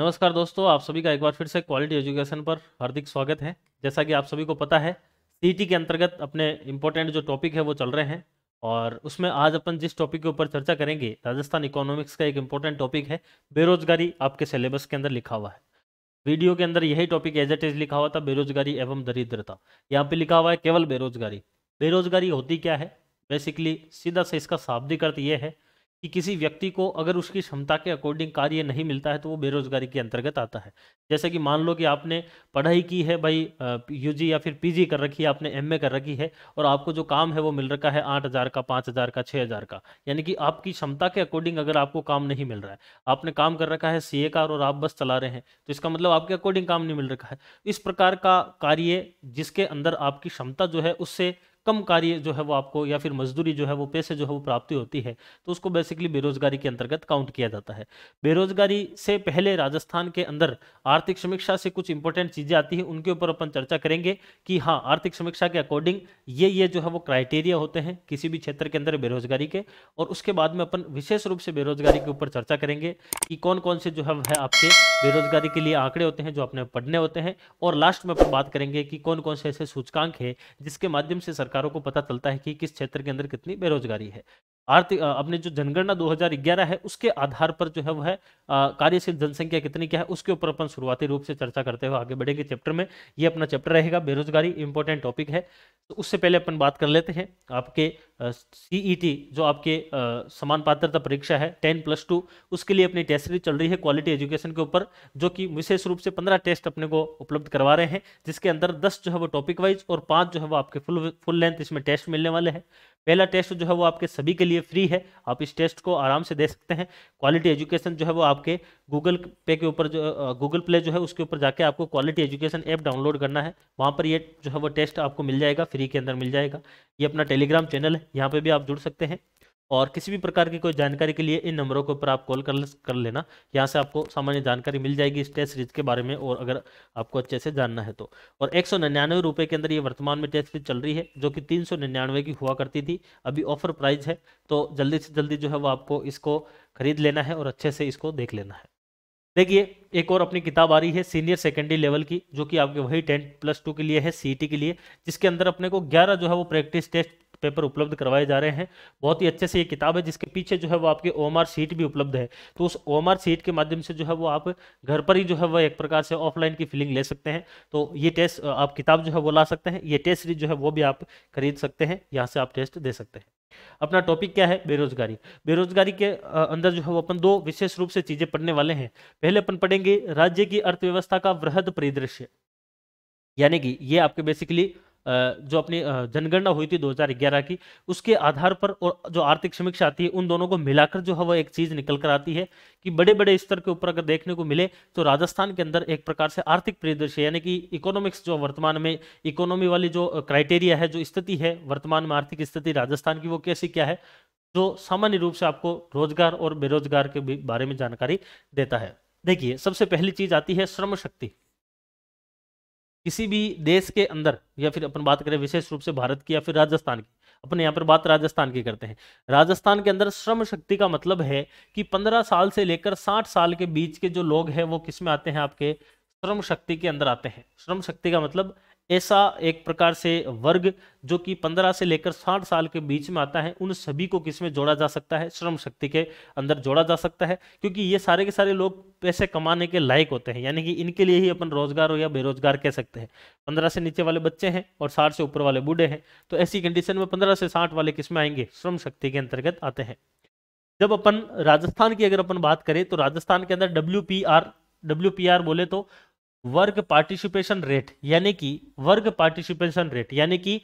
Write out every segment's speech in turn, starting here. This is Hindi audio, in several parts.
नमस्कार दोस्तों आप सभी का एक बार फिर से क्वालिटी एजुकेशन पर हार्दिक स्वागत है जैसा कि आप सभी को पता है सीटी के अंतर्गत अपने इम्पोर्टेंट जो टॉपिक है वो चल रहे हैं और उसमें आज अपन जिस टॉपिक के ऊपर चर्चा करेंगे राजस्थान इकोनॉमिक्स का एक इम्पोर्टेंट टॉपिक है बेरोजगारी आपके सिलेबस के अंदर लिखा हुआ है वीडियो के अंदर यही टॉपिक एज एट इज लिखा हुआ था बेरोजगारी एवं दरिद्रता यहाँ पे लिखा हुआ है केवल बेरोजगारी बेरोजगारी होती क्या है बेसिकली सीधा से इसका शाब्दिक अर्थ ये है कि किसी व्यक्ति को अगर उसकी क्षमता के अकॉर्डिंग कार्य नहीं मिलता है तो वो बेरोजगारी के अंतर्गत आता है जैसे कि मान लो कि आपने पढ़ाई की है भाई यूजी या फिर पीजी कर रखी है आपने एमए कर रखी है और आपको जो काम है वो मिल रखा है आठ हज़ार का पाँच हज़ार का छः हज़ार का यानी कि आपकी क्षमता के अकॉर्डिंग अगर आपको काम नहीं मिल रहा है आपने काम कर रखा है सी का और आप बस चला रहे हैं तो इसका मतलब आपके अकॉर्डिंग काम नहीं मिल रखा है इस प्रकार का कार्य जिसके अंदर आपकी क्षमता जो है उससे कम कार्य जो है वो आपको या फिर मजदूरी जो है वो पैसे जो है वो प्राप्ति होती है तो उसको बेसिकली बेरोजगारी के अंतर्गत काउंट किया जाता है बेरोजगारी से पहले राजस्थान के अंदर आर्थिक समीक्षा से कुछ इंपॉर्टेंट चीजें आती हैं उनके ऊपर अपन चर्चा करेंगे कि हाँ आर्थिक समीक्षा के अकॉर्डिंग ये ये जो है वो क्राइटेरिया होते हैं किसी भी क्षेत्र के अंदर बेरोजगारी के और उसके बाद में अपन विशेष रूप से बेरोजगारी के ऊपर चर्चा करेंगे कि कौन कौन से जो है वह आपके बेरोजगारी के लिए आंकड़े होते हैं जो अपने पढ़ने होते हैं और लास्ट में अपन बात करेंगे कि कौन कौन से ऐसे सूचकांक है जिसके माध्यम से सरकार सरकारों को पता चलता है कि किस क्षेत्र के अंदर कितनी बेरोजगारी है आर्थिक अपने जो जनगणना 2011 है उसके आधार पर जो है वह कार्यशील जनसंख्या कितनी क्या है उसके ऊपर अपन शुरुआती रूप से चर्चा करते हुए आगे बढ़ेंगे चैप्टर में ये अपना चैप्टर रहेगा बेरोजगारी इंपॉर्टेंट टॉपिक है तो उससे पहले अपन बात कर लेते हैं आपके सीईटी e जो आपके समान पात्रता परीक्षा है टेन प्लस टू उसके लिए अपनी टेस्ट सीरीज चल रही है क्वालिटी एजुकेशन के ऊपर जो कि विशेष रूप से पंद्रह टेस्ट अपने को उपलब्ध करवा रहे हैं जिसके अंदर दस जो है वो टॉपिक वाइज और पाँच जो है वो आपके फुल फुल लेंथ इसमें टेस्ट मिलने वाले हैं पहला टेस्ट जो है वो आपके सभी के लिए फ्री है आप इस टेस्ट को आराम से दे सकते हैं क्वालिटी एजुकेशन जो है वो आपके गूगल पे के ऊपर जो गूगल प्ले जो है उसके ऊपर जाके आपको क्वालिटी एजुकेशन ऐप डाउनलोड करना है वहाँ पर ये जो है वो टेस्ट आपको मिल जाएगा फ्री के अंदर मिल जाएगा ये अपना टेलीग्राम चैनल है यहाँ पर भी आप जुड़ सकते हैं और किसी भी प्रकार की कोई जानकारी के लिए इन नंबरों के ऊपर आप कॉल कर कर लेना यहाँ से आपको सामान्य जानकारी मिल जाएगी इस टेस्ट सीरीज के बारे में और अगर आपको अच्छे से जानना है तो और एक सौ के अंदर ये वर्तमान में टेस्ट सीरीज चल रही है जो कि तीन की हुआ करती थी अभी ऑफर प्राइज़ है तो जल्दी से जल्दी जो है वो आपको इसको खरीद लेना है और अच्छे से इसको देख लेना है देखिए एक और अपनी किताब आ रही है सीनियर सेकेंडरी लेवल की जो कि आपके वही टेंथ प्लस टू के लिए है सीटी के लिए जिसके अंदर अपने को 11 जो है वो प्रैक्टिस टेस्ट पेपर उपलब्ध करवाए जा रहे हैं बहुत ही अच्छे से ये किताब है जिसके पीछे जो है वो आपके ओ सीट भी उपलब्ध है तो उस ओ सीट के माध्यम से जो है वो आप घर पर ही जो है वो एक प्रकार से ऑफलाइन की फिलिंग ले सकते हैं तो ये टेस्ट आप किताब जो है वो ला सकते हैं ये टेस्ट जो है वो भी आप खरीद सकते हैं यहाँ से आप टेस्ट दे सकते हैं अपना टॉपिक क्या है बेरोजगारी बेरोजगारी के अंदर जो है वो अपन दो विशेष रूप से चीजें पढ़ने वाले हैं पहले अपन पढ़ेंगे राज्य की अर्थव्यवस्था का वृहद परिदृश्य यानी कि ये आपके बेसिकली जो अपनी जनगणना हुई थी 2011 की उसके आधार पर और जो आर्थिक समीक्षा आती है उन दोनों को मिलाकर जो है वो एक चीज निकल कर आती है कि बड़े बड़े स्तर के ऊपर अगर देखने को मिले तो राजस्थान के अंदर एक प्रकार से आर्थिक परिदृश्य यानी कि इकोनॉमिक्स जो वर्तमान में इकोनॉमी वाली जो क्राइटेरिया है जो स्थिति है वर्तमान में आर्थिक स्थिति राजस्थान की वो कैसी क्या है जो सामान्य रूप से आपको रोजगार और बेरोजगार के बारे में जानकारी देता है देखिए सबसे पहली चीज आती है श्रम शक्ति किसी भी देश के अंदर या फिर अपन बात करें विशेष रूप से भारत की या फिर राजस्थान की अपने यहाँ पर बात राजस्थान की करते हैं राजस्थान के अंदर श्रम शक्ति का मतलब है कि पंद्रह साल से लेकर साठ साल के बीच के जो लोग हैं वो किस में आते हैं आपके श्रम शक्ति के अंदर आते हैं श्रम शक्ति का मतलब ऐसा एक प्रकार से वर्ग जो कि 15 से लेकर 60 साल के बीच में आता है उन सभी को किसमें जोड़ा जा सकता है श्रम शक्ति के अंदर जोड़ा जा सकता है क्योंकि ये सारे के सारे लोग पैसे कमाने के लायक होते हैं यानी कि इनके लिए ही अपन रोजगार हो या बेरोजगार कह सकते हैं पंद्रह से नीचे वाले बच्चे हैं और साठ से ऊपर वाले बूढ़े हैं तो ऐसी कंडीशन में पंद्रह से साठ वाले किसमें आएंगे श्रम शक्ति के अंतर्गत आते हैं जब अपन राजस्थान की अगर अपन बात करें तो राजस्थान के अंदर W P R W P R बोले तो वर्ग पार्टिसिपेशन रेट यानी कि वर्ग पार्टिसिपेशन रेट यानी कि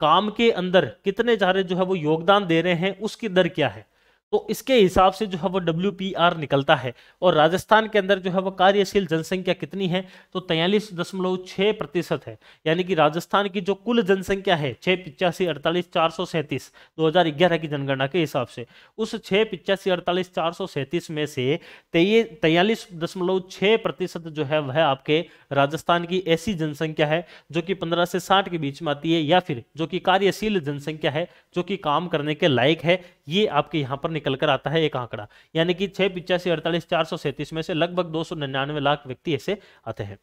काम के अंदर कितने सारे जो है वो योगदान दे रहे हैं उसकी दर क्या है तो इसके हिसाब से जो है वो डब्ल्यू निकलता है और राजस्थान के अंदर जो है वो कार्यशील जनसंख्या कितनी है तो तैयलीस दशमलव छः प्रतिशत है यानी कि राजस्थान की जो कुल जनसंख्या है छः पिचासी अड़तालीस चार सौ सैंतीस दो हज़ार ग्यारह की जनगणना के हिसाब से उस छः पिचासी अड़तालीस चार सौ सैंतीस में से तैयलीस दशमलव छः प्रतिशत जो है वह आपके राजस्थान की ऐसी जनसंख्या है जो कि पंद्रह से साठ के बीच में आती है या फिर जो कि कार्यशील जनसंख्या है जो कि काम करने के लायक है ये आपके यहाँ पर निकल कर आता है एक आंकड़ा यानी कि छह पिचासी अड़तालीस चार सौ सैंतीस में से लगभग दो सौ निन्यानवे लाख व्यक्ति ऐसे आते हैं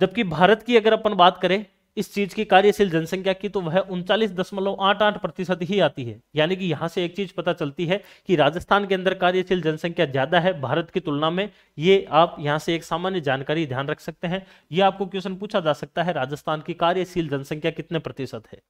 जबकि भारत की अगर अपन बात करें इस चीज की कार्यशील जनसंख्या की तो वह उनचालीस दशमलव आठ आठ प्रतिशत ही आती है यानी कि यहाँ से एक चीज पता चलती है कि राजस्थान के अंदर कार्यशील जनसंख्या ज्यादा है भारत की तुलना में ये आप यहाँ से एक सामान्य जानकारी ध्यान रख सकते हैं ये आपको क्वेश्चन पूछा जा सकता है राजस्थान की कार्यशील जनसंख्या कितने प्रतिशत है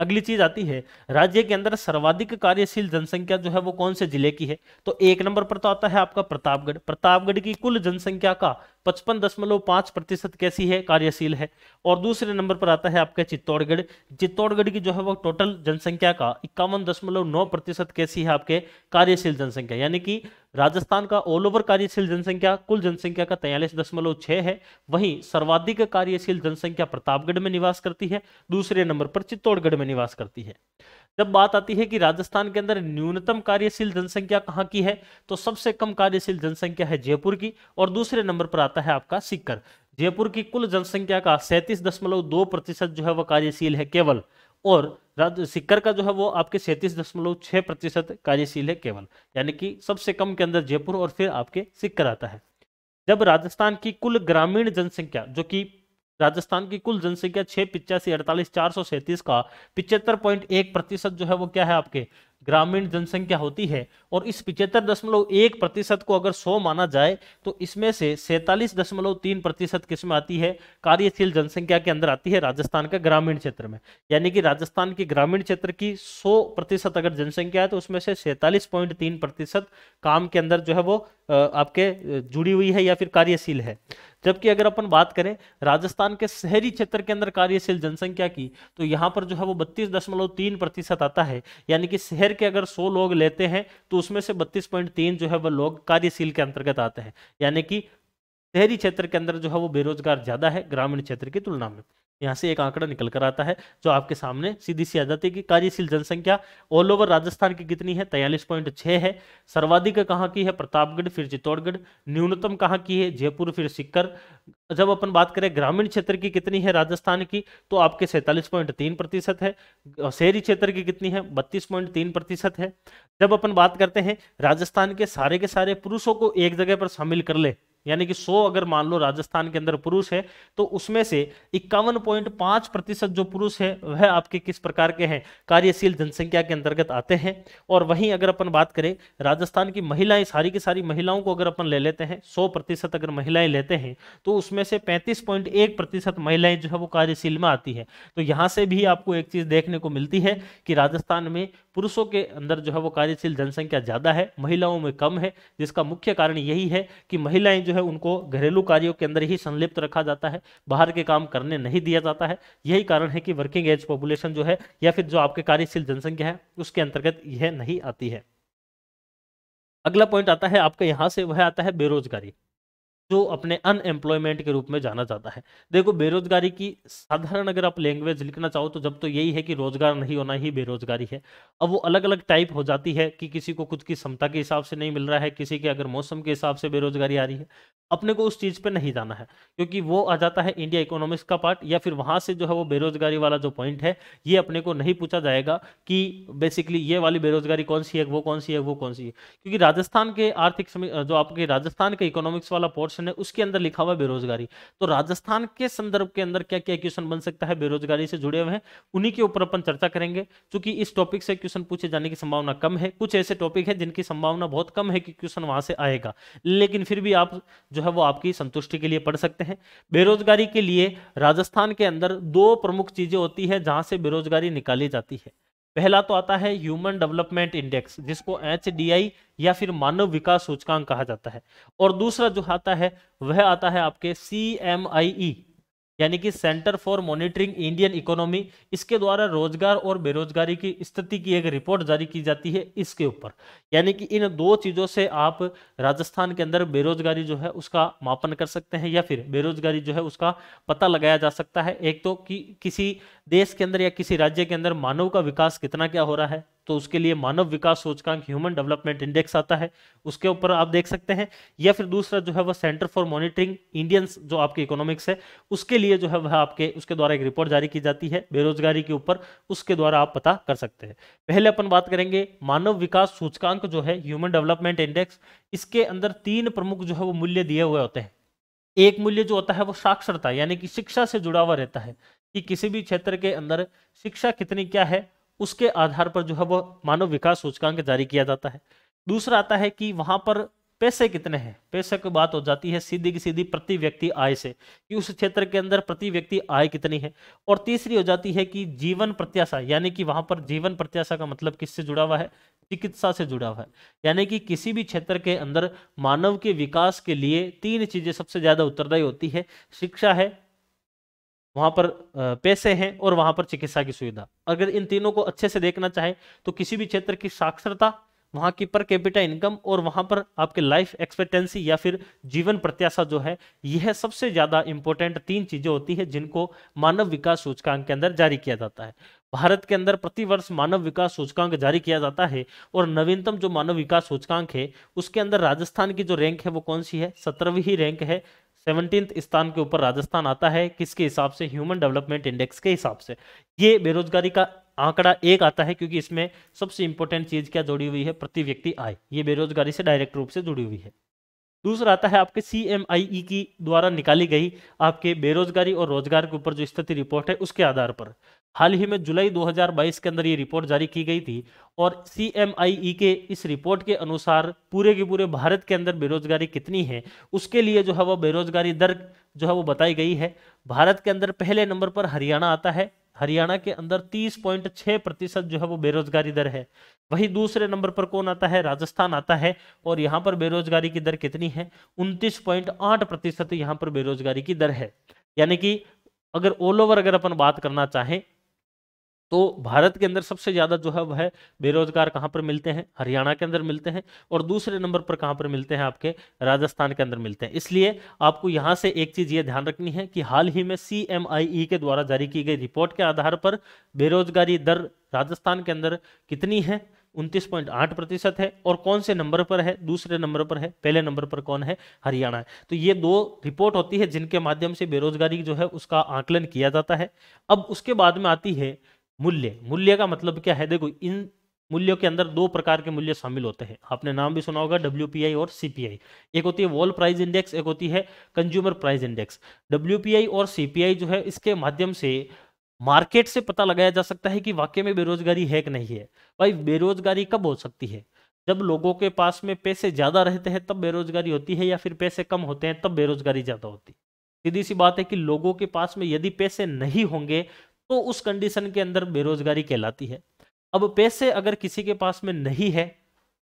अगली चीज आती है राज्य के अंदर सर्वाधिक कार्यशील जनसंख्या जो है वो कौन से जिले की है तो एक नंबर पर तो आता है आपका प्रतापगढ़ प्रतापगढ़ की कुल जनसंख्या का पचपन दशमलव पांच प्रतिशत कैसी है कार्यशील है और दूसरे नंबर पर आता है आपका चित्तौड़गढ़ चित्तौड़गढ़ की जो है वो टोटल जनसंख्या का इक्यावन दशमलव नौ प्रतिशत कैसी है आपके कार्यशील जनसंख्या यानी कि राजस्थान का ऑल ओवर कार्यशील जनसंख्या कुल जनसंख्या का तैयलीस दशमलव छह है वहीं सर्वाधिक कार्यशील जनसंख्या प्रतापगढ़ में निवास करती है दूसरे नंबर पर चित्तौड़गढ़ में निवास करती है जब बात आती है कि राजस्थान के अंदर न्यूनतम कार्यशील जनसंख्या कहाँ की है तो सबसे कम कार्यशील जनसंख्या है जयपुर की और दूसरे नंबर पर आता है आपका सिक्कर जयपुर की कुल जनसंख्या का सैंतीस दशमलव दो प्रतिशत जो है वह कार्यशील है केवल और सिक्कर का जो है वो आपके सैंतीस दशमलव छः प्रतिशत कार्यशील है केवल यानी कि सबसे कम के अंदर जयपुर और फिर आपके सिक्कर आता है जब राजस्थान की कुल ग्रामीण जनसंख्या जो कि राजस्थान की कुल जनसंख्या छह पिचासी अड़तालीस चार सौ सैंतीस का पिछहत्तर पॉइंट एक प्रतिशत जो है वो क्या है आपके ग्रामीण जनसंख्या होती है और इस पिछहत्तर दशमलव एक प्रतिशत को अगर सौ माना जाए तो इसमें से सैतालीस दशमलव तीन प्रतिशत किस्म आती है कार्यशील जनसंख्या के अंदर आती है राजस्थान के ग्रामीण क्षेत्र में यानी कि राजस्थान के ग्रामीण क्षेत्र की सौ प्रतिशत अगर जनसंख्या है तो उसमें से सैतालीस पॉइंट तीन प्रतिशत काम के अंदर जो है वो आपके जुड़ी हुई है या फिर कार्यशील है जबकि अगर अपन बात करें राजस्थान के शहरी क्षेत्र के अंदर कार्यशील जनसंख्या की तो यहाँ पर जो है वो बत्तीस दशमलव तीन प्रतिशत आता है यानी कि शहर के अगर सौ लोग लेते हैं तो उसमें से बत्तीस पॉइंट तीन जो है वह लोग कार्यशील के अंतर्गत आते हैं यानी कि शहरी क्षेत्र के अंदर जो है वो बेरोजगार ज्यादा है ग्रामीण क्षेत्र की तुलना में यहाँ से एक आंकड़ा निकल कर आता है जो आपके सामने सीधी सी आ जाती है कि कार्यशील जनसंख्या ऑल ओवर राजस्थान की कितनी है तैयलीस पॉइंट छः है सर्वाधिक कहाँ की है प्रतापगढ़ फिर चित्तौड़गढ़ न्यूनतम कहाँ की है जयपुर फिर सिक्कर जब अपन बात करें ग्रामीण क्षेत्र की कितनी है राजस्थान की तो आपके सैंतालीस पॉइंट तीन प्रतिशत है शहरी क्षेत्र की कितनी है बत्तीस पॉइंट तीन प्रतिशत है जब अपन बात करते हैं राजस्थान के सारे के सारे पुरुषों को एक जगह पर शामिल कर ले यानी कि 100 अगर मान लो राजस्थान के अंदर पुरुष है तो उसमें से इक्यावन पॉइंट पांच प्रतिशत जो पुरुष है वह आपके किस प्रकार के हैं कार्यशील जनसंख्या के अंतर्गत आते हैं और वहीं अगर अपन बात करें राजस्थान की महिलाएं सारी की सारी महिलाओं को अगर अपन ले लेते हैं सौ प्रतिशत अगर महिलाएं लेते हैं तो उसमें से पैंतीस पॉइंट एक प्रतिशत महिलाएं जो है वो कार्यशील में आती है तो यहाँ से भी आपको एक चीज देखने को मिलती है कि राजस्थान में पुरुषों के अंदर जो है वो कार्यशील जनसंख्या ज़्यादा है महिलाओं में कम है जिसका मुख्य कारण यही है कि महिलाएं जो है उनको घरेलू कार्यों के अंदर ही संलिप्त रखा जाता है बाहर के काम करने नहीं दिया जाता है यही कारण है कि वर्किंग एज पॉपुलेशन जो है या फिर जो आपके कार्यशील जनसंख्या है उसके अंतर्गत यह नहीं आती है अगला पॉइंट आता है आपका यहाँ से वह आता है बेरोजगारी जो अपने अनएम्प्लॉयमेंट के रूप में जाना जाता है देखो बेरोजगारी की साधारण अगर आप लैंग्वेज लिखना चाहो तो जब तो यही है कि रोजगार नहीं होना ही बेरोजगारी है अब वो अलग अलग टाइप हो जाती है कि किसी को खुद की क्षमता के हिसाब से नहीं मिल रहा है किसी के अगर मौसम के हिसाब से बेरोजगारी आ रही है अपने को उस चीज़ पर नहीं जाना है क्योंकि वो आ जाता है इंडिया इकोनॉमिक्स का पार्ट या फिर वहाँ से जो है वो बेरोजगारी वाला जो पॉइंट है ये अपने को नहीं पूछा जाएगा कि बेसिकली ये वाली बेरोजगारी कौन सी है वो कौन सी है वो कौन सी है क्योंकि राजस्थान के आर्थिक जो आपके राजस्थान के इकोनॉमिक्स वाला पोर्शन क्वेश्चन है उसके अंदर लिखा हुआ बेरोजगारी तो राजस्थान के संदर्भ के अंदर क्या क्या क्वेश्चन बन सकता है बेरोजगारी से जुड़े हुए हैं उन्हीं के ऊपर अपन चर्चा करेंगे क्योंकि इस टॉपिक से क्वेश्चन पूछे जाने की संभावना कम है कुछ ऐसे टॉपिक है जिनकी संभावना बहुत कम है कि क्वेश्चन वहां से आएगा लेकिन फिर भी आप जो है वो आपकी संतुष्टि के लिए पढ़ सकते हैं बेरोजगारी के लिए राजस्थान के अंदर दो प्रमुख चीजें होती है जहां से बेरोजगारी निकाली जाती है पहला तो आता है ह्यूमन डेवलपमेंट इंडेक्स जिसको एच या फिर मानव विकास सूचकांक कहा जाता है और दूसरा जो आता है वह आता है आपके सी एम आई ई यानी कि centre for monitoring Indian economy इसके द्वारा रोजगार और बेरोजगारी की स्थिति की एक रिपोर्ट जारी की जाती है इसके ऊपर यानी कि इन दो चीज़ों से आप राजस्थान के अंदर बेरोजगारी जो है उसका मापन कर सकते हैं या फिर बेरोजगारी जो है उसका पता लगाया जा सकता है एक तो कि किसी देश के अंदर या किसी राज्य के अंदर मानव का विकास कितना क्या हो रहा है तो उसके लिए मानव विकास सूचकांक ह्यूमन डेवलपमेंट इंडेक्स आता है उसके ऊपर आप देख सकते हैं या फिर दूसरा जो है वह सेंटर फॉर मॉनिटरिंग इंडियंस जो आपके इकोनॉमिक्स है उसके लिए जो है वह आपके उसके द्वारा एक रिपोर्ट जारी की जाती है बेरोजगारी के ऊपर उसके द्वारा आप पता कर सकते हैं पहले अपन बात करेंगे मानव विकास सूचकांक जो है ह्यूमन डेवलपमेंट इंडेक्स इसके अंदर तीन प्रमुख जो है वो मूल्य दिए हुए होते हैं एक मूल्य जो होता है वो साक्षरता यानी कि शिक्षा से जुड़ा हुआ रहता है कि किसी भी क्षेत्र के अंदर शिक्षा कितनी क्या है उसके आधार पर जो है वो मानव विकास सूचकांक जारी किया जाता है दूसरा आता है कि वहां पर पैसे कितने हैं पैसे की बात हो जाती है सीधी की सीधी प्रति व्यक्ति आय से कि उस क्षेत्र के अंदर प्रति व्यक्ति आय कितनी है और तीसरी हो जाती है कि जीवन प्रत्याशा यानी कि वहां पर जीवन प्रत्याशा का मतलब किससे जुड़ा हुआ है चिकित्सा से जुड़ा हुआ है यानी कि किसी भी क्षेत्र के अंदर मानव के विकास के लिए तीन चीजें सबसे ज्यादा उत्तरदायी होती है शिक्षा है वहाँ पर पैसे हैं और वहाँ पर चिकित्सा की सुविधा अगर इन तीनों को अच्छे से देखना चाहे तो किसी भी क्षेत्र की साक्षरता वहाँ की पर कैपिटा इनकम और वहाँ पर आपके लाइफ एक्सपेक्टेंसी या फिर जीवन प्रत्याशा जो है यह सबसे ज़्यादा इंपॉर्टेंट तीन चीज़ें होती है जिनको मानव विकास सूचकांक के अंदर जारी किया जाता है भारत के अंदर प्रतिवर्ष मानव विकास सूचकांक जारी किया जाता है और नवीनतम जो मानव विकास सूचकांक है उसके अंदर राजस्थान की जो रैंक है वो कौन सी है सत्रहवीं रैंक है सेवनटीन स्थान के ऊपर राजस्थान आता है किसके हिसाब से ह्यूमन डेवलपमेंट इंडेक्स के हिसाब से ये बेरोजगारी का आंकड़ा एक आता है क्योंकि इसमें सबसे इंपॉर्टेंट चीज क्या जुड़ी हुई है प्रति व्यक्ति आय ये बेरोजगारी से डायरेक्ट रूप से जुड़ी हुई है दूसरा आता है आपके सी e की द्वारा निकाली गई आपके बेरोजगारी और रोजगार के ऊपर जो स्थिति रिपोर्ट है उसके आधार पर हाल ही में जुलाई 2022 के अंदर ये रिपोर्ट जारी की गई थी और सी e के इस रिपोर्ट के अनुसार पूरे के पूरे भारत के अंदर बेरोजगारी कितनी है उसके लिए जो है वो बेरोजगारी दर जो है वो बताई गई है भारत के अंदर पहले नंबर पर हरियाणा आता है हरियाणा के अंदर 30.6 प्रतिशत जो है वो बेरोजगारी दर है वही दूसरे नंबर पर कौन आता है राजस्थान आता है और यहाँ पर बेरोजगारी की दर कितनी है उनतीस प्रतिशत यहाँ पर बेरोजगारी की दर है यानी कि अगर ऑल ओवर अगर अपन बात करना चाहें तो भारत के अंदर सबसे ज़्यादा जो है वह बेरोजगार कहाँ पर मिलते हैं हरियाणा के अंदर मिलते हैं और दूसरे नंबर पर कहाँ पर मिलते हैं आपके राजस्थान के अंदर मिलते हैं इसलिए आपको यहाँ से एक चीज़ ये ध्यान रखनी है कि हाल ही में सी e के द्वारा जारी की गई रिपोर्ट के आधार पर बेरोजगारी दर राजस्थान के अंदर कितनी है उनतीस पॉइंट आठ प्रतिशत है और कौन से नंबर पर है दूसरे नंबर पर है पहले नंबर पर कौन है हरियाणा है तो ये दो रिपोर्ट होती है जिनके माध्यम से बेरोजगारी जो है उसका आकलन किया जाता है अब उसके बाद में आती है मूल्य मूल्य का मतलब क्या है देखो इन मूल्यों के अंदर दो प्रकार के मूल्य शामिल होते हैं आपने नाम भी सुना होगा डब्ल्यू और सीपीआई एक होती है वॉल प्राइस इंडेक्स एक होती है कंज्यूमर प्राइस इंडेक्स डब्ल्यू और सीपीआई जो है इसके माध्यम से मार्केट से पता लगाया जा सकता है कि वाकई में बेरोजगारी है कि नहीं है भाई बेरोजगारी कब हो सकती है जब लोगों के पास में पैसे ज़्यादा रहते हैं तब बेरोजगारी होती है या फिर पैसे कम होते हैं तब बेरोजगारी ज़्यादा होती है सीधी सी बात है कि लोगों के पास में यदि पैसे नहीं होंगे तो उस कंडीशन के अंदर बेरोजगारी कहलाती है अब पैसे अगर किसी के पास में नहीं है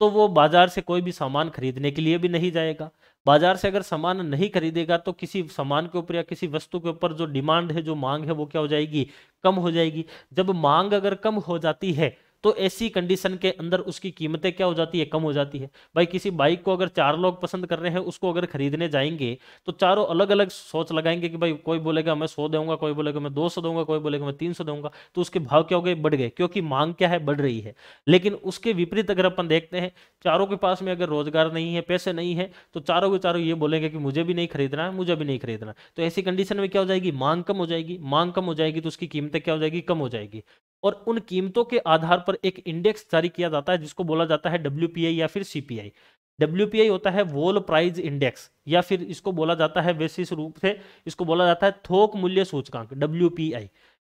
तो वो बाजार से कोई भी सामान खरीदने के लिए भी नहीं जाएगा बाजार से अगर सामान नहीं खरीदेगा तो किसी सामान के ऊपर या किसी वस्तु के ऊपर जो डिमांड है जो मांग है वो क्या हो जाएगी कम हो जाएगी जब मांग अगर कम हो जाती है तो ऐसी कंडीशन के अंदर उसकी कीमतें क्या हो जाती है कम हो जाती है भाई किसी बाइक को अगर चार लोग पसंद कर रहे हैं उसको अगर खरीदने जाएंगे तो चारों अलग अलग सोच लगाएंगे कि भाई कोई बोलेगा मैं सौ दूंगा कोई बोलेगा मैं दो सौ दूंगा कोई बोलेगा मैं तीन सौ दूंगा तो उसके भाव क्या हो गए बढ़ गए क्योंकि मांग क्या है बढ़ रही है लेकिन उसके विपरीत अगर अपन देखते हैं चारों के पास में अगर रोजगार नहीं है पैसे नहीं है तो चारों के चारों ये बोलेंगे कि मुझे भी नहीं खरीदना है मुझे भी नहीं खरीदना तो ऐसी कंडीशन में क्या हो जाएगी मांग कम हो जाएगी मांग कम हो जाएगी तो उसकी कीमतें क्या हो जाएगी कम हो जाएगी और उन कीमतों के आधार पर एक इंडेक्स जारी किया जाता है जिसको बोला जाता है डब्ल्यू या फिर सीपीआई डब्ल्यू होता है वोल प्राइज इंडेक्स या फिर इसको बोला जाता है विशेष रूप से इसको बोला जाता है थोक मूल्य सूचकांक डब्ल्यू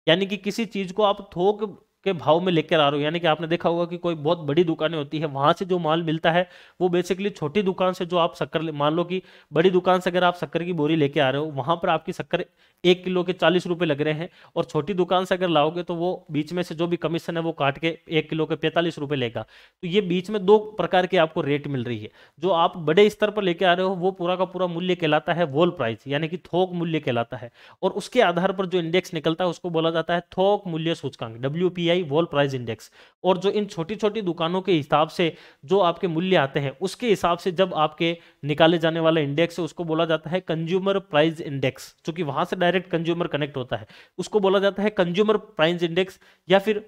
यानी कि किसी चीज को आप थोक के भाव में लेकर आ रहे हो यानी कि आपने देखा होगा कि कोई बहुत बड़ी दुकानें होती है वहां से जो माल मिलता है वो बेसिकली छोटी दुकान से जो आप शक्कर मान लो कि बड़ी दुकान से अगर आप शक्कर की बोरी लेके आ रहे हो वहां पर आपकी शक्कर एक किलो के चालीस रुपए लग रहे हैं और छोटी दुकान से अगर लाओगे तो वो बीच में से जो भी कमीशन है वो काट के एक किलो के पैंतालीस रुपए लेगा तो ये बीच में दो प्रकार की आपको रेट मिल रही है जो आप बड़े स्तर पर लेके आ रहे हो वो पूरा का पूरा मूल्य कहलाता है वोल प्राइस यानी कि थोक मूल्य कहलाता है और उसके आधार पर जो इंडेक्स निकलता है उसको बोला जाता है थोक मूल्य सूचकांक W I wall price index और जो इन छोटी छोटी दुकानों के हिसाब से जो आपके मूल्य आते हैं उसके हिसाब से जब आपके निकाले जाने वाले इंडेक्स है उसको बोला जाता है कंज्यूमर प्राइस इंडेक्स क्योंकि वहां से डायरेक्ट कंज्यूमर कनेक्ट होता है उसको बोला जाता है कंज्यूमर प्राइस इंडेक्स या फिर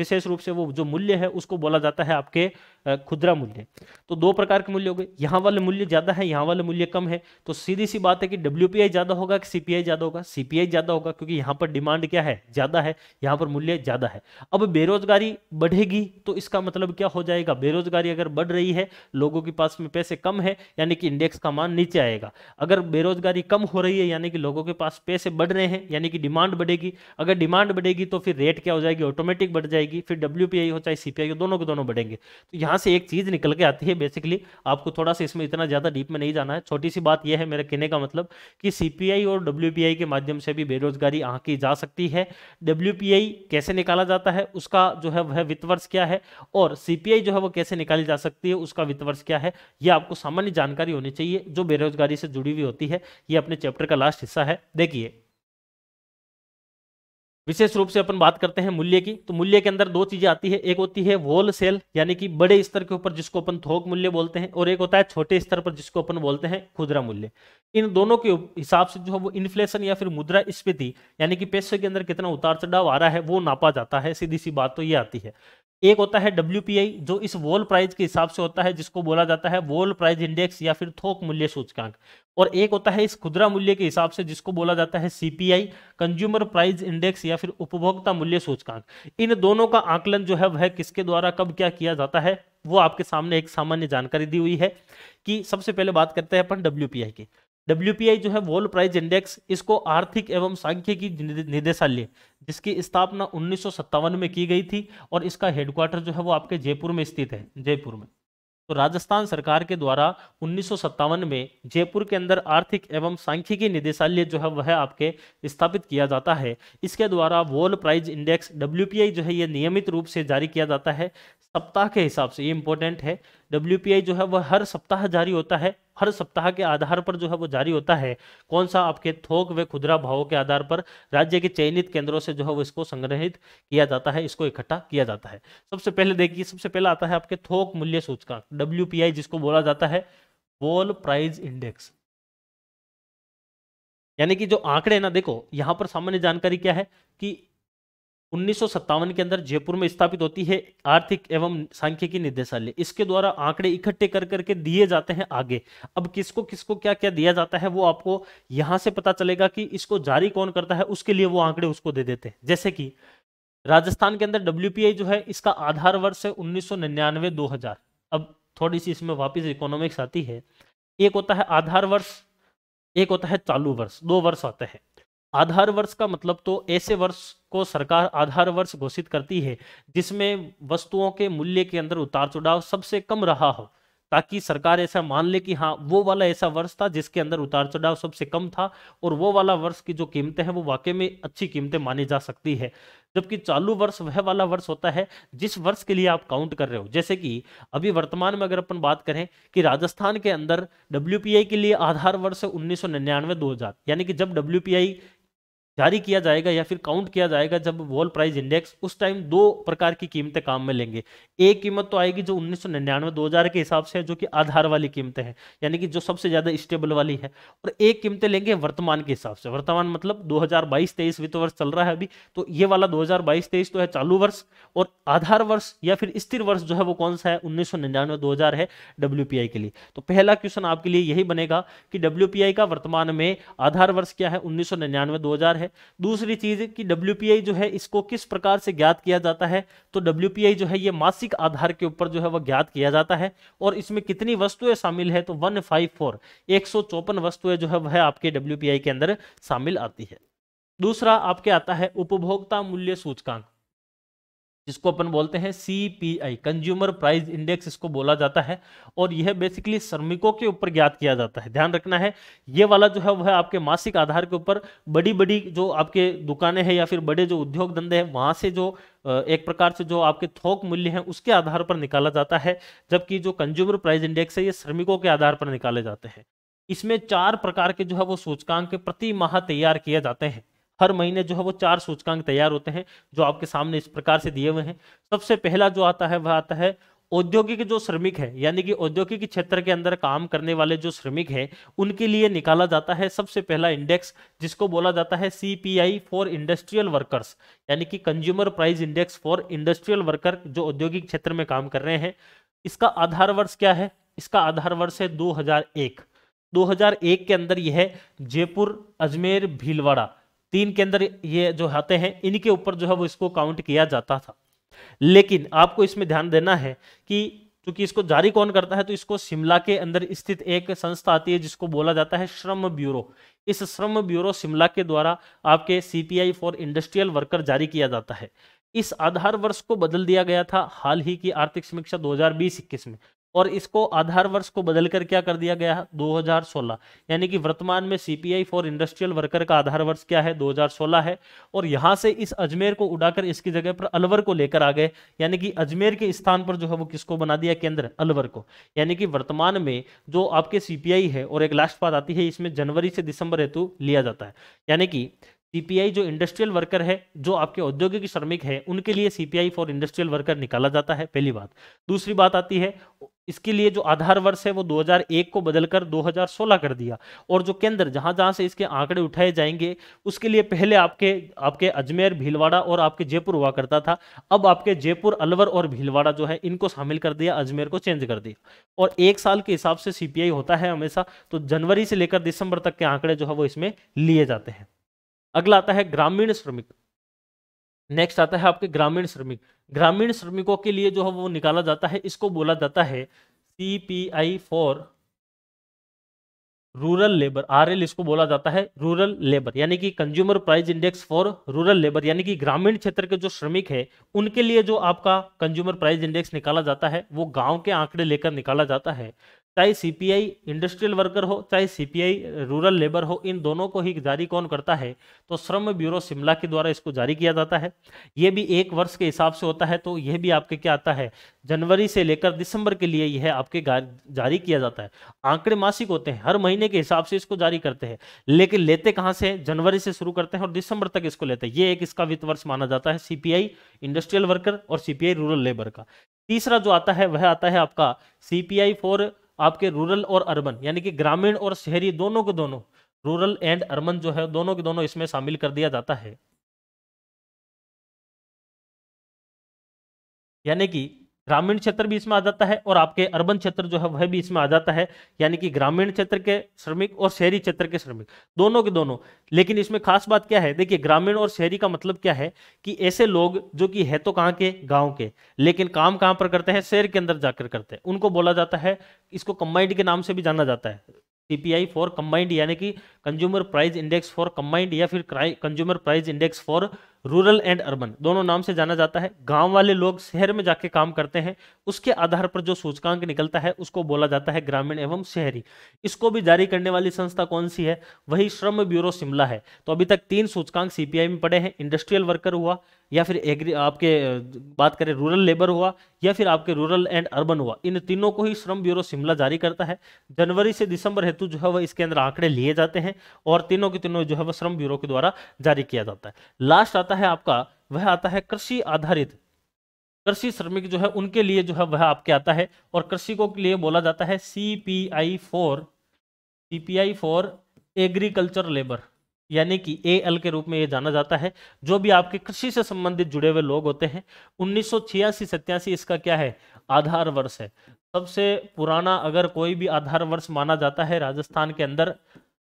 विशेष रूप से वो जो मूल्य है उसको बोला जाता है आपके खुदरा मूल्य तो दो प्रकार के मूल्य हो गए यहाँ वाले मूल्य ज्यादा है यहाँ वाले मूल्य कम है तो सीधी सी बात है कि डब्ल्यू ज्यादा होगा कि सीपीआई ज्यादा होगा सीपीआई ज्यादा होगा क्योंकि यहाँ पर डिमांड क्या है ज्यादा है यहाँ पर मूल्य ज्यादा है अब बेरोजगारी बढ़ेगी तो इसका मतलब क्या हो जाएगा बेरोजगारी अगर बढ़ रही है लोगों के पास में पैसे कम है यानी कि इंडेक्स का मान नीचे आएगा अगर बेरोजगारी कम हो रही है यानी कि लोगों के पास पैसे बढ़ रहे हैं यानी कि डिमांड बढ़ेगी अगर डिमांड बढ़ेगी तो फिर रेट क्या हो जाएगी ऑटोमेटिक बढ़ जाएगी फिर डब्ल्यू हो चाहे सीपीआई हो दोनों के दोनों बढ़ेंगे तो यहाँ से एक चीज निकल के आती है बेसिकली आपको थोड़ा सा इसमें इतना ज्यादा डीप में नहीं जाना है छोटी सी बात यह है मेरे कहने का मतलब कि सीपीआई और डब्ल्यू के माध्यम से भी बेरोजगारी आंकी जा सकती है डब्ल्यू कैसे निकाला जाता जाता है उसका जो है वह वित्त वर्ष क्या है और सीपीआई जो है वो कैसे निकाली जा सकती है उसका वित्त वर्ष क्या है यह आपको सामान्य जानकारी होनी चाहिए जो बेरोजगारी से जुड़ी हुई होती है यह अपने चैप्टर का लास्ट हिस्सा है देखिए विशेष रूप से अपन बात करते हैं मूल्य की तो मूल्य के अंदर दो चीजें आती है एक होती है होल सेल यानी कि बड़े स्तर के ऊपर जिसको अपन थोक मूल्य बोलते हैं और एक होता है छोटे स्तर पर जिसको अपन बोलते हैं खुदरा मूल्य इन दोनों के हिसाब से जो है वो इन्फ्लेशन या फिर मुद्रा स्फीति यानी कि पैसे के अंदर कितना उतार चढ़ाव आ रहा है वो नापा जाता है सीधी सी बात तो ये आती है एक होता है डब्ल्यू जो इस वोल प्राइज के हिसाब से होता है जिसको बोला जाता है वोल प्राइज इंडेक्स या फिर थोक मूल्य सूचकांक और एक होता है इस खुदरा मूल्य के हिसाब से जिसको बोला जाता है सीपीआई कंज्यूमर प्राइस इंडेक्स या फिर उपभोक्ता मूल्य सूचकांक इन दोनों का आकलन जो है वह किसके द्वारा कब क्या किया जाता है वो आपके सामने एक सामान्य जानकारी दी हुई है कि सबसे पहले बात करते हैं अपन डब्ल्यू की डब्ल्यू जो है वर्ल्ड प्राइज इंडेक्स इसको आर्थिक एवं सांख्यिकी निदेशालय जिसकी स्थापना उन्नीस में की गई थी और इसका हेडक्वार्टर जो है वो आपके जयपुर में स्थित है जयपुर में तो राजस्थान सरकार के द्वारा उन्नीस में जयपुर के अंदर आर्थिक एवं सांख्यिकी निदेशालय जो है वह आपके स्थापित किया जाता है इसके द्वारा वर्ल्ड प्राइज इंडेक्स डब्ल्यू जो है ये नियमित रूप से जारी किया जाता है सप्ताह के हिसाब से ये इंपॉर्टेंट है डब्ल्यू जो है वह हर सप्ताह जारी होता है हर सप्ताह के आधार पर जो है वो जारी होता है कौन सा आपके थोक व खुदरा भावों के आधार पर राज्य के चयनित केंद्रों से जो है वो इसको संग्रहित किया जाता है इसको इकट्ठा किया जाता है सबसे पहले देखिए सबसे पहला आता है आपके थोक मूल्य सूचकांक डब्ल्यू जिसको बोला जाता है वोल प्राइज इंडेक्स यानी कि जो आंकड़े ना देखो यहां पर सामान्य जानकारी क्या है कि उन्नीस के अंदर जयपुर में स्थापित होती है आर्थिक एवं सांख्यिकी निदेशालय इसके द्वारा आंकड़े इकट्ठे कर करके दिए जाते हैं आगे अब किसको किसको क्या क्या दिया जाता है वो आपको यहां से पता चलेगा कि इसको जारी कौन करता है उसके लिए वो आंकड़े उसको दे देते हैं जैसे कि राजस्थान के अंदर डब्ल्यू जो है इसका आधार वर्ष है उन्नीस सौ अब थोड़ी सी इसमें वापिस इकोनॉमिक्स आती है एक होता है आधार वर्ष एक होता है चालू वर्ष दो वर्ष आते हैं आधार वर्ष का मतलब तो ऐसे वर्ष को सरकार आधार वर्ष घोषित करती है जिसमें वस्तुओं के मूल्य के अंदर उतार चढ़ाव सबसे कम रहा हो ताकि सरकार ऐसा मान ले कि हाँ वो वाला ऐसा वर्ष था जिसके अंदर उतार चढ़ाव सबसे कम था और वो वाला वर्ष की जो कीमतें हैं वो वाकई में अच्छी कीमतें मानी जा सकती है जबकि चालू वर्ष वह वाला वर्ष होता है जिस वर्ष के लिए आप काउंट कर रहे हो जैसे कि अभी वर्तमान में अगर अपन बात करें कि राजस्थान के अंदर डब्ल्यू के लिए आधार वर्ष उन्नीस सौ यानी कि जब डब्ल्यू जारी किया जाएगा या फिर काउंट किया जाएगा जब वॉल प्राइस इंडेक्स उस टाइम दो प्रकार की कीमतें काम में लेंगे एक कीमत तो आएगी जो उन्नीस सौ निन्यानवे दो हजार के हिसाब से है जो कि आधार वाली कीमतें हैं यानी कि जो सबसे ज्यादा स्टेबल वाली है और एक कीमतें लेंगे वर्तमान के हिसाब से वर्तमान मतलब दो हजार बाईस तेईस वित्त वर्ष चल रहा है अभी तो ये वाला दो हजार बाईस तेईस तो है चालू वर्ष और आधार वर्ष या फिर स्थिर वर्ष जो है वो कौन सा है उन्नीस सौ निन्यानवे दो हजार है डब्ल्यू पी आई के लिए तो पहला क्वेश्चन आपके लिए यही बनेगा कि डब्ल्यू पी आई का वर्तमान में आधार वर्ष क्या है उन्नीस सौ निन्यानवे दो हजार है है दूसरी चीज कि डब्ल्यू जो है इसको किस प्रकार से ज्ञात किया जाता है तो डब्ल्यू जो है ये मासिक आधार के ऊपर जो है वह ज्ञात किया जाता है और इसमें कितनी वस्तुएं शामिल है तो वन फाइव फोर एक सौ चौपन वस्तुएं जो है वह आपके डब्ल्यू के अंदर शामिल आती है दूसरा आपके आता है उपभोक्ता मूल्य सूचकांक जिसको अपन बोलते हैं आई कंज्यूमर प्राइस इंडेक्स इसको बोला जाता है और यह बेसिकली श्रमिकों के ऊपर ज्ञात किया जाता है ध्यान रखना है ये वाला जो है वह आपके मासिक आधार के ऊपर बड़ी बड़ी जो आपके दुकानें हैं या फिर बड़े जो उद्योग धंधे हैं वहां से जो एक प्रकार से जो आपके थोक मूल्य हैं उसके आधार पर निकाला जाता है जबकि जो कंज्यूमर प्राइज इंडेक्स है ये श्रमिकों के आधार पर निकाले जाते हैं इसमें चार प्रकार के जो है वो सूचकांक प्रति माह तैयार किए जाते हैं हर महीने जो है वो चार सूचकांक तैयार होते हैं जो आपके सामने इस प्रकार से दिए हुए हैं सबसे पहला जो आता है वह आता है औद्योगिक जो श्रमिक है यानी कि औद्योगिक क्षेत्र के अंदर काम करने वाले जो श्रमिक हैं उनके लिए निकाला जाता है सबसे पहला इंडेक्स जिसको बोला जाता है C P I for industrial workers यानी कि consumer price index for industrial worker जो औद्योगिक क्षेत्र में काम कर रहे हैं इसका आधार वर्ष क्या है इसका आधार वर्ष है दो 2001 के अंदर यह जयपुर अजमेर भीलवाड़ा तीन के अंदर ये जो आते हैं इनके ऊपर जो है वो इसको काउंट किया जाता था लेकिन आपको इसमें ध्यान देना है कि क्योंकि इसको जारी कौन करता है तो इसको शिमला के अंदर स्थित एक संस्था आती है जिसको बोला जाता है श्रम ब्यूरो इस श्रम ब्यूरो शिमला के द्वारा आपके सीपीआई फॉर इंडस्ट्रियल वर्कर जारी किया जाता है इस आधार वर्ष को बदल दिया गया था हाल ही की आर्थिक समीक्षा दो हजार में और इसको आधार वर्ष को बदलकर क्या कर दिया गया 2016 यानी कि वर्तमान में सीपीआई फॉर इंडस्ट्रियल वर्कर का आधार वर्ष क्या है 2016 है और यहां से इस अजमेर को उड़ाकर इसकी जगह पर अलवर को लेकर आ गए यानी कि अजमेर के स्थान पर जो है वो किसको बना दिया केंद्र अलवर को यानी कि वर्तमान में जो आपके सीपीआई है और एक लास्ट बात आती है इसमें जनवरी से दिसंबर हेतु लिया जाता है यानी कि सीपीआई जो इंडस्ट्रियल वर्कर है जो आपके औद्योगिक श्रमिक है उनके लिए सीपीआई फॉर इंडस्ट्रियल वर्कर निकाला जाता है पहली बात दूसरी बात आती है इसके लिए जो आधार वर्ष है वो 2001 को बदलकर 2016 कर दिया और जो केंद्र जहां जहां से इसके आंकड़े उठाए जाएंगे उसके लिए पहले आपके आपके अजमेर भीलवाड़ा और आपके जयपुर हुआ करता था अब आपके जयपुर अलवर और भीलवाड़ा जो है इनको शामिल कर दिया अजमेर को चेंज कर दिया और एक साल के हिसाब से सीपीआई होता है हमेशा तो जनवरी से लेकर दिसंबर तक के आंकड़े जो है वो इसमें लिए जाते हैं अगला आता है ग्रामीण श्रमिक नेक्स्ट आता है आपके ग्रामीण श्रमिक ग्रामीण श्रमिकों के लिए जो है वो निकाला जाता है इसको बोला जाता है C P I for rural labour R L इसको बोला जाता है रूरल लेबर यानी कि consumer price index for rural labour यानी कि ग्रामीण क्षेत्र के जो श्रमिक है उनके लिए जो आपका कंज्यूमर प्राइस इंडेक्स निकाला जाता है वो गांव के आंकड़े लेकर निकाला जाता है चाहे सीपीआई इंडस्ट्रियल वर्कर हो चाहे सीपीआई रूरल लेबर हो इन दोनों को ही जारी कौन करता है तो श्रम ब्यूरो शिमला के द्वारा इसको जारी किया जाता है ये भी एक वर्ष के हिसाब से होता है तो यह भी आपके क्या आता है जनवरी से लेकर दिसंबर के लिए यह आपके जारी किया जाता है आंकड़े मासिक होते हैं हर महीने के हिसाब से इसको जारी करते हैं लेकिन लेते कहाँ से जनवरी से शुरू करते हैं और दिसंबर तक इसको लेते हैं ये एक इसका वित्त वर्ष माना जाता है सीपीआई इंडस्ट्रियल वर्कर और सीपीआई रूरल लेबर का तीसरा जो आता है वह आता है आपका सीपीआई फॉर आपके रूरल और अर्बन यानी कि ग्रामीण और शहरी दोनों के दोनों रूरल एंड अर्बन जो है दोनों के दोनों इसमें शामिल कर दिया जाता है यानी कि ग्रामीण क्षेत्र भी इसमें आ जाता है और आपके अर्बन क्षेत्र जो है वह भी इसमें आ जाता है यानी कि ग्रामीण क्षेत्र के श्रमिक और शहरी क्षेत्र के श्रमिक दोनों के दोनों लेकिन इसमें खास बात क्या है देखिए ग्रामीण और शहरी का मतलब क्या है कि ऐसे लोग जो कि है तो कहाँ के गाँव के लेकिन काम कहाँ पर करते हैं शहर के अंदर जाकर करते हैं उनको बोला जाता है इसको कंबाइंड के नाम से भी जाना जाता है सीपीआई फॉर कंबाइंड यानी कि consumer price index for combined या फिर consumer price index for rural and urban दोनों नाम से जाना जाता है गांव वाले लोग शहर में जाके काम करते हैं उसके आधार पर जो सूचकांक निकलता है उसको बोला जाता है ग्रामीण एवं शहरी इसको भी जारी करने वाली संस्था कौन सी है वही श्रम ब्यूरो शिमला है तो अभी तक तीन सूचकांक सीपीआई में पड़े हैं इंडस्ट्रियल वर्कर हुआ या फिर एग्री आपके बात करें रूरल लेबर हुआ या फिर आपके रूरल एंड अर्बन हुआ इन तीनों को ही श्रम ब्यूरो शिमला जारी करता है जनवरी से दिसंबर हेतु जो है वह इसके अंदर आंकड़े लिए जाते हैं और तीनों के तीनों जो है वह श्रम ब्यूरो के द्वारा जारी किया जाता है लास्ट आता है आपका वह आता है कृषि आधारित कृषि श्रमिक जो है उनके लिए जो है वह आपके आता है और कृषि को लिए बोला जाता है C P I for C P I for agriculture labour यानी कि ए एल के रूप में ये जाना जाता है जो भी आपके कृषि से संबंधित जुड़े हुए लोग होते हैं उन्नीस सौ छियासी इसका क्या है आधार वर्ष है सबसे पुराना अगर कोई भी आधार वर्ष माना जाता है राजस्थान के अंदर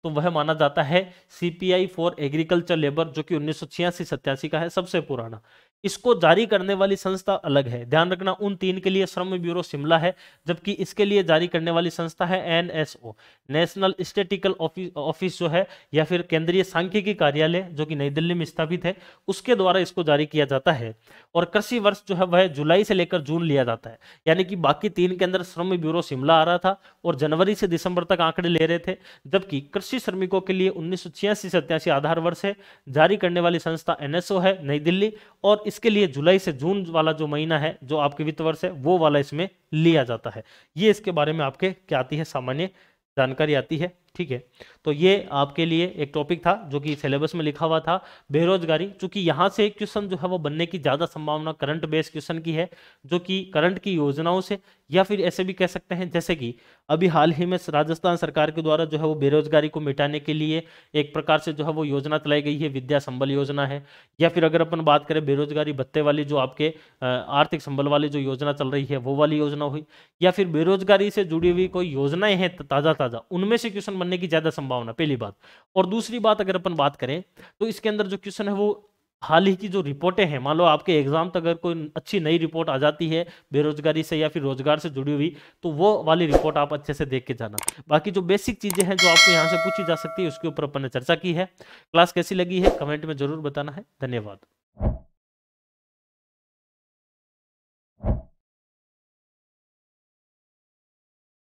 तो वह माना जाता है सीपीआई फॉर एग्रीकल्चर लेबर जो कि उन्नीस सौ छियासी सत्यासी का है सबसे पुराना इसको जारी करने वाली संस्था अलग है ध्यान रखना उन तीन के लिए श्रम ब्यूरो शिमला है जबकि इसके लिए जारी करने वाली संस्था है एनएसओ नेशनल स्टेटिकल ऑफिस जो है या फिर केंद्रीय सांख्यिकी कार्यालय जो कि नई दिल्ली में स्थापित है उसके द्वारा इसको जारी किया जाता है और कृषि वर्ष जो है वह जुलाई से लेकर जून लिया जाता है यानी कि बाकी तीन के अंदर श्रम ब्यूरो शिमला आ रहा था और जनवरी से दिसंबर तक आंकड़े ले रहे थे जबकि कृषि श्रमिकों के लिए उन्नीस सौ आधार वर्ष है जारी करने वाली संस्था एनएसओ है नई दिल्ली और इसके लिए जुलाई से जून वाला जो महीना है जो आपके वित्त वर्ष है वो वाला इसमें लिया जाता है ये इसके बारे में आपके क्या आती है सामान्य जानकारी आती है ठीक है तो ये आपके लिए एक टॉपिक था जो कि सिलेबस में लिखा हुआ था बेरोजगारी चूंकि यहाँ से क्वेश्चन जो है वो बनने की ज़्यादा संभावना करंट बेस्ड क्वेश्चन की है जो कि करंट की योजनाओं से या फिर ऐसे भी कह सकते हैं जैसे कि अभी हाल ही में राजस्थान सरकार के द्वारा जो है वो बेरोजगारी को मिटाने के लिए एक प्रकार से जो है वो योजना चलाई गई है विद्या संबल योजना है या फिर अगर अपन बात करें बेरोजगारी भत्ते वाली जो आपके आर्थिक संबल वाली जो योजना चल रही है वो वाली योजना हुई या फिर बेरोजगारी से जुड़ी हुई कोई योजनाएं हैं ताज़ा ताज़ा उनमें से क्वेश्चन बनने की ज़्यादा संभावना पहली बात और दूसरी बात अगर अपन बात करें तो इसके अंदर जो क्वेश्चन है वो हाल ही की जो रिपोर्टें हैं मान लो आपके एग्जाम तक अगर कोई अच्छी नई रिपोर्ट आ जाती है बेरोजगारी से या फिर रोजगार से जुड़ी हुई तो वो वाली रिपोर्ट आप अच्छे से देख के जाना बाकी जो बेसिक चीजें हैं जो आपको यहाँ से पूछी जा सकती है उसके ऊपर अपन ने चर्चा की है क्लास कैसी लगी है कमेंट में जरूर बताना है धन्यवाद